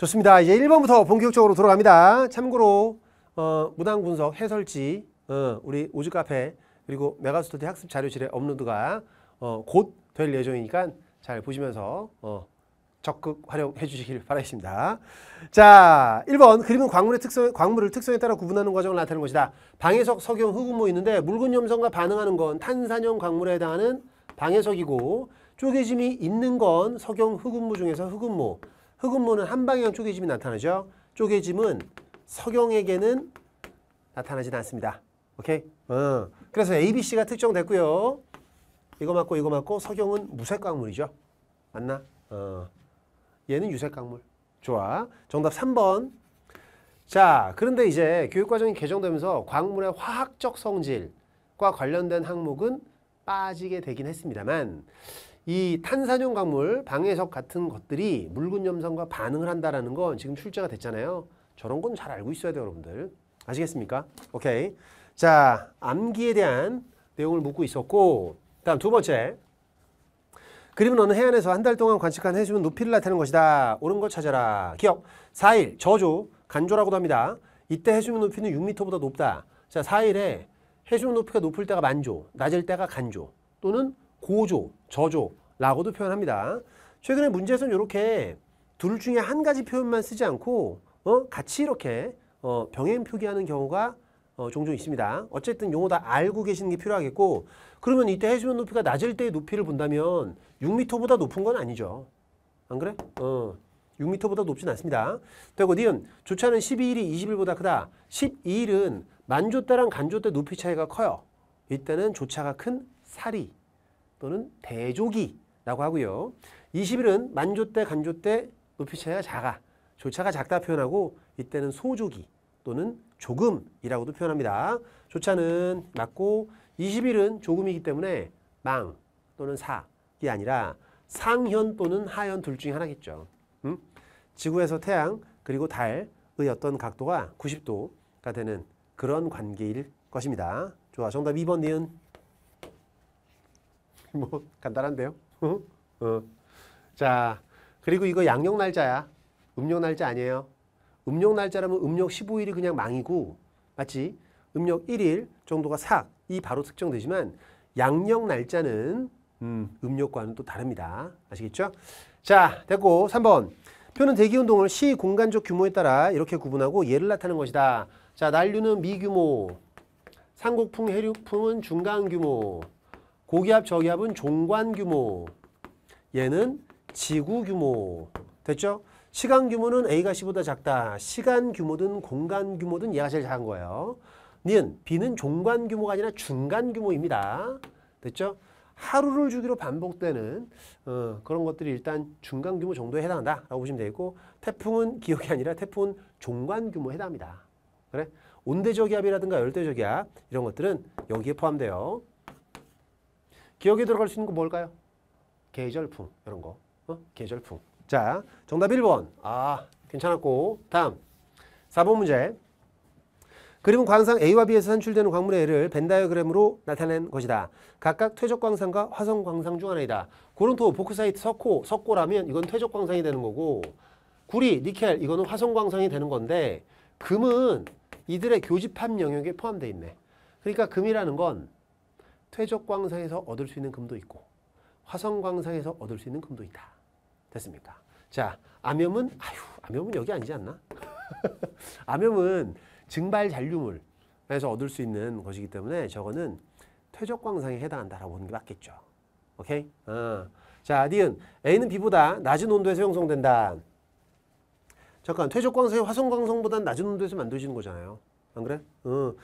좋습니다. 이제 1번부터 본격적으로 들어갑니다. 참고로 어, 무항 분석 해설지 어, 우리 우주 카페 그리고 메가스터디 학습 자료실에 업로드가 어, 곧 될 예정이니까 잘 보시면서 어, 적극 활용해 주시길 바라겠습니다. 자, 1번 그림은 광물의 특성, 광물을 특성에 따라 구분하는 과정을 나타내는 것이다. 방해석, 석용, 흑음모 있는데 묽은 염성과 반응하는 건 탄산형 광물에 해당하는 방해석이고 쪼개짐이 있는 건 석용, 흑음모 중에서 흑음모 흑음모는 한방향 쪼개짐이 나타나죠. 쪼개짐은 석영에게는 나타나진 않습니다. 오케이? 어. 그래서 ABC가 특정됐고요. 이거 맞고 이거 맞고 석영은 무색광물이죠. 맞나? 어. 얘는 유색광물. 좋아. 정답 3번. 자, 그런데 이제 교육과정이 개정되면서 광물의 화학적 성질과 관련된 항목은 빠지게 되긴 했습니다만 이탄산용 광물, 방해석 같은 것들이 묽은 염산과 반응을 한다는건 지금 출제가 됐잖아요. 저런 건 잘 알고 있어야 돼요, 여러분들. 아시겠습니까? 오케이. 자, 암기에 대한 내용을 묻고 있었고 다음 두 번째. 그림은 어느 해안에서 한 달 동안 관측한 해수면 높이를 나타낸 것이다. 옳은 걸 찾아라. 기억. 4일 저조 간조라고도 합니다. 이때 해수면 높이는 6m보다 높다. 자, 4일에 해수면 높이가 높을 때가 만조, 낮을 때가 간조 또는 고조, 저조 라고도 표현합니다. 최근에 문제에서는 이렇게 둘 중에 한 가지 표현만 쓰지 않고 어? 같이 이렇게 어, 병행 표기하는 경우가 어, 종종 있습니다. 어쨌든 용어 다 알고 계시는 게 필요하겠고 그러면 이때 해수면 높이가 낮을 때의 높이를 본다면 6m보다 높은 건 아니죠. 안 그래? 어, 6m보다 높진 않습니다. 되고 니은 그 조차는 12일이 20일보다 크다. 12일은 만조 때랑 간조 때 높이 차이가 커요. 이때는 조차가 큰 사리 또는 대조기 라고 하고요. 2 0은 만조 때 간조 때 높이 차이가 작아. 조차가 작다 표현하고 이때는 소조기 또는 조금이라고도 표현합니다. 조차는 맞고 2 0은 조금이기 때문에 망 또는 사이 아니라 상현 또는 하현 둘 중에 하나겠죠. 음? 지구에서 태양 그리고 달의 어떤 각도가 90도가 되는 그런 관계일 것입니다. 좋아 정답 2번 니은 뭐 간단한데요. 어, 어? 자, 그리고 이거 양력 날짜야. 음력 날짜 아니에요. 음력 날짜라면 음력 15일이 그냥 망이고 맞지? 음력 1일 정도가 삭, 이 바로 특정되지만 양력 날짜는 음, 음력과는 또 다릅니다. 아시겠죠? 자, 됐고 3번. 표는 대기운동을 시 공간적 규모에 따라 이렇게 구분하고 예를 나타낸 것이다. 자, 난류는 미규모, 상곡풍, 해류풍은 중간 규모, 고기압, 저기압은 종관 규모. 얘는 지구 규모. 됐죠? 시간 규모는 A가 C보다 작다. 시간 규모든 공간 규모든 얘가 제일 작은 거예요. 니은 B는 종관 규모가 아니라 중간 규모입니다. 됐죠? 하루를 주기로 반복되는 어, 그런 것들이 일단 중간 규모 정도에 해당한다 라고 보시면 되겠고 태풍은 기억이 아니라 태풍은 종관 규모에 해당합니다. 그래? 온대저기압이라든가 열대저기압 이런 것들은 여기에 포함돼요. 기억에 들어갈 수 있는 거 뭘까요? 계절풍 이런 거. 어? 계절풍. 자, 정답 1번. 아, 괜찮았고. 다음. 4번 문제. 그림은 광상 A와 B에서 산출되는 광물의 L을 벤다이어그램으로 나타낸 것이다. 각각 퇴적광상과 화성광상 중 하나이다. 고른토, 보크사이트, 석호, 석고라면 이건 퇴적광상이 되는 거고 구리, 니켈 이거는 화성광상이 되는 건데 금은 이들의 교집합 영역에 포함되어 있네. 그러니까 금이라는 건 퇴적광상에서 얻을 수 있는 금도 있고 화성광상에서 얻을 수 있는 금도 있다. 됐습니까? 자, 암염은 아휴 암염은 여기 아니지 않나? 암염은 증발 잔류물에서 얻을 수 있는 것이기 때문에 저거는 퇴적광상에 해당한다라고 보는 게 맞겠죠. 오케이? 아. 자, 니은 A는 B보다 낮은 온도에서 형성된다. 잠깐, 퇴적광상이 화성광성보다 낮은 온도에서 만들어지는 거잖아요. 안 그래? 어.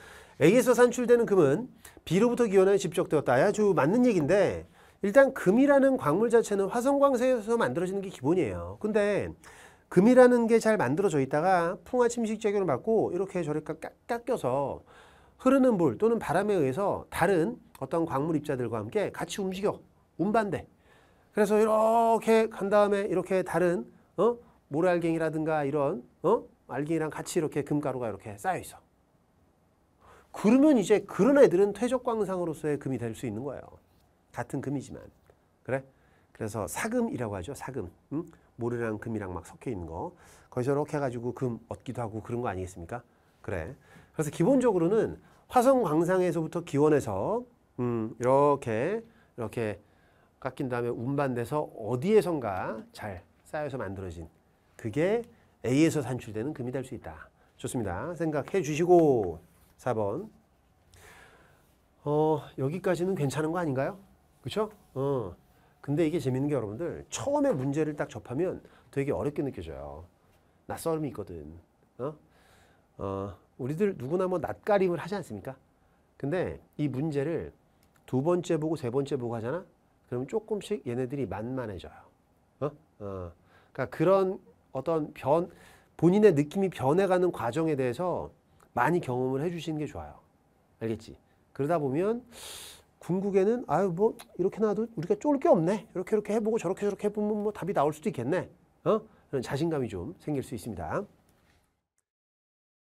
A에서 산출되는 금은 B로부터 기원하여 집적되었다. 아, 아주 맞는 얘기인데 일단 금이라는 광물 자체는 화성광세에서 만들어지는 게 기본이에요. 근데 금이라는 게 잘 만들어져 있다가 풍화 침식 작용을 받고 이렇게 저렇게 깎여서 흐르는 물 또는 바람에 의해서 다른 어떤 광물 입자들과 함께 같이 움직여 운반돼 그래서 이렇게 간 다음에 이렇게 다른 어 모래알갱이라든가 이런 어 알갱이랑 같이 이렇게 금가루가 이렇게 쌓여 있어 그러면 이제 그런 애들은 퇴적광상으로서의 금이 될 수 있는 거예요. 같은 금이지만. 그래? 그래서 사금이라고 하죠. 사금. 응? 모래랑 금이랑 막 섞여 있는 거. 거기서 이렇게 해가지고 금 얻기도 하고 그런 거 아니겠습니까? 그래. 그래서 기본적으로는 화성광상에서부터 기원해서 음, 이렇게 이렇게 깎인 다음에 운반돼서 어디에선가 잘 쌓여서 만들어진 그게 A에서 산출되는 금이 될 수 있다. 좋습니다. 생각해 주시고 4번. 어, 여기까지는 괜찮은 거 아닌가요? 그쵸? 어. 근데 이게 재밌는 게 여러분들, 처음에 문제를 딱 접하면 되게 어렵게 느껴져요. 낯설음이 있거든. 어? 어, 우리들 누구나 뭐 낯가림을 하지 않습니까? 근데 이 문제를 두 번째 보고 세 번째 보고 하잖아? 그러 조금씩 얘네들이 만만해져요. 어? 어. 그러니까 그런 어떤 변, 본인의 느낌이 변해가는 과정에 대해서 많이 경험을 해주시는 게 좋아요. 알겠지? 그러다 보면 궁극에는 아유 뭐 이렇게 놔도 우리가 쫄 게 없네. 이렇게 이렇게 해보고 저렇게 저렇게 해보면 뭐 답이 나올 수도 있겠네. 어? 자신감이 좀 생길 수 있습니다.